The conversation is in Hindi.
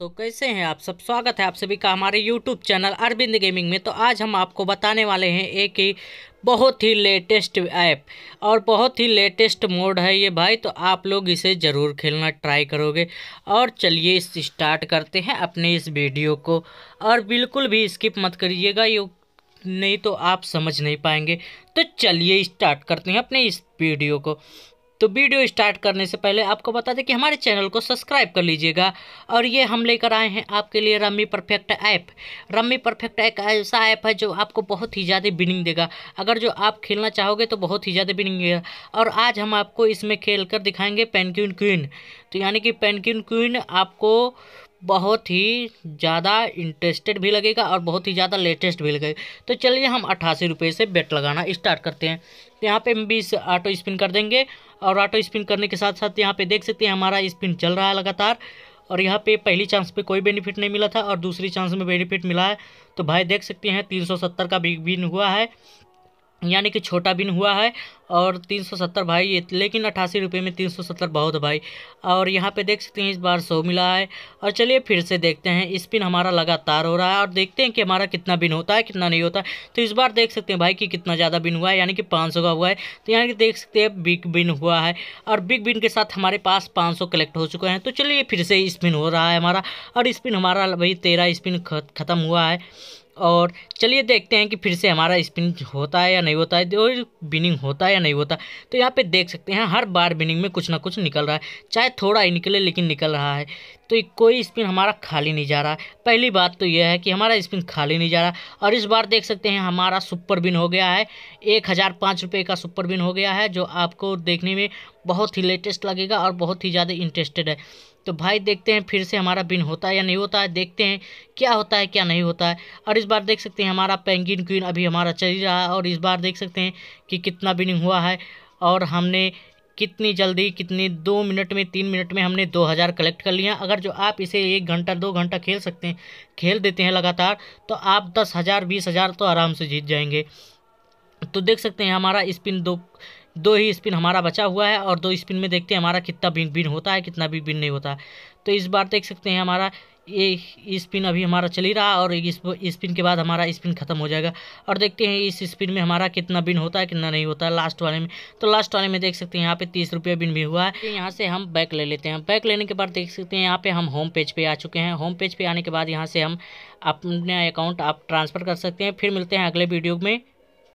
तो कैसे हैं आप सब स्वागत है आप सभी का हमारे YouTube चैनल अरविंद गेमिंग में तो आज हम आपको बताने वाले हैं एक ही बहुत ही लेटेस्ट ऐप और बहुत ही लेटेस्ट मोड है ये भाई तो आप लोग इसे ज़रूर खेलना ट्राई करोगे और चलिए इस स्टार्ट करते हैं अपने इस वीडियो को और बिल्कुल भी स्किप मत करिएगा ये नहीं तो आप समझ नहीं पाएंगे तो चलिए स्टार्ट करते हैं अपने इस वीडियो को तो वीडियो स्टार्ट करने से पहले आपको बता दें कि हमारे चैनल को सब्सक्राइब कर लीजिएगा और ये हम लेकर आए हैं आपके लिए rummy perfect app rummy perfect एक ऐसा ऐप है जो आपको बहुत ही ज़्यादा बिनिंग देगा अगर जो आप खेलना चाहोगे तो बहुत ही ज़्यादा बिनिंग देगा और आज हम आपको इसमें खेल कर दिखाएंगे पेनक्यून क्वीन तो यानी कि पेनक्यून क्वीन आपको बहुत ही ज़्यादा इंटरेस्टेड भी लगेगा और बहुत ही ज़्यादा लेटेस्ट भी लगेगा तो चलिए हम अट्ठासी रुपये से बेट लगाना स्टार्ट करते हैं तो यहाँ पे हम बीस ऑटो स्पिन कर देंगे और ऑटो स्पिन करने के साथ साथ यहाँ पे देख सकते हैं हमारा स्पिन चल रहा है लगातार और यहाँ पे पहली चांस पे कोई बेनिफिट नहीं मिला था और दूसरी चांस में बेनिफिट मिला है तो भाई देख सकते हैं तीन सौ सत्तर का बिग विन हुआ है यानी कि छोटा बिन हुआ है और तीन सौ सत्तर भाई ये लेकिन अट्ठासी रुपये में तीन सौ सत्तर बहुत भाई और यहाँ पे देख सकते हैं इस बार सौ मिला है और चलिए फिर से देखते हैं स्पिन हमारा लगातार हो रहा है और देखते हैं कि हमारा कितना बिन होता है कितना नहीं होता है तो इस बार देख सकते हैं भाई कि कितना ज़्यादा बिन हुआ है यानी कि पाँच का हुआ है तो यानी कि देख सकते हैं बिग बिन हुआ है और बिग बिन के साथ हमारे पास पाँच कलेक्ट हो चुके हैं तो चलिए फिर से स्पिन हो रहा है हमारा और स्पिन हमारा भाई तेरह स्पिन ख़त्म हुआ है और चलिए देखते हैं कि फिर से हमारा स्पिन होता है या नहीं होता है और बिनिंग होता है या नहीं होता तो यहाँ पे देख सकते हैं हर बार बिनिंग में कुछ ना कुछ निकल रहा है चाहे थोड़ा ही निकले लेकिन निकल रहा है तो कोई स्पिन हमारा खाली नहीं जा रहा पहली बात तो यह है कि हमारा स्पिन खाली नहीं जा रहा और इस बार देख सकते हैं हमारा सुपर बिन हो गया है एक हज़ार पाँच रुपये का सुपर बिन हो गया है जो आपको देखने में बहुत ही लेटेस्ट लगेगा और बहुत ही ज़्यादा इंटरेस्टेड है तो भाई देखते हैं फिर से हमारा बिन होता है या नहीं होता है देखते हैं क्या होता है क्या नहीं होता है और इस बार देख सकते हैं हमारा पेंगिन क्वीन अभी हमारा चल रहा है और इस बार देख सकते हैं कि कितना बिनिंग हुआ है और हमने कितनी जल्दी कितनी दो मिनट में तीन मिनट में हमने दो हज़ार कलेक्ट कर लिया अगर जो आप इसे एक घंटा दो घंटा खेल सकते हैं खेल देते हैं लगातार तो आप दस हज़ार बीस हज़ार तो आराम से जीत जाएंगे तो देख सकते हैं हमारा स्पिन दो दो ही स्पिन हमारा बचा हुआ है और दो स्पिन में देखते हैं हमारा कितना बिन बिन होता है कितना भी बिन नहीं होता है तो इस बार देख सकते हैं हमारा ये स्पिन अभी हमारा चल ही रहा और इस स्पिन के बाद हमारा स्पिन ख़त्म हो जाएगा और देखते हैं इस स्पिन में हमारा कितना बिन होता है कितना नहीं होता है लास्ट वाले में तो लास्ट वाले में देख सकते हैं यहाँ पे तीस रुपये बिन भी हुआ है तो यहाँ से हम बैक ले लेते हैं बैक लेने के बाद देख सकते हैं यहाँ पे हम होम पेज पर आ चुके हैं होम पेज पे आने के बाद यहाँ से हम अपना अकाउंट आप ट्रांसफ़र कर सकते हैं फिर मिलते हैं अगले वीडियो में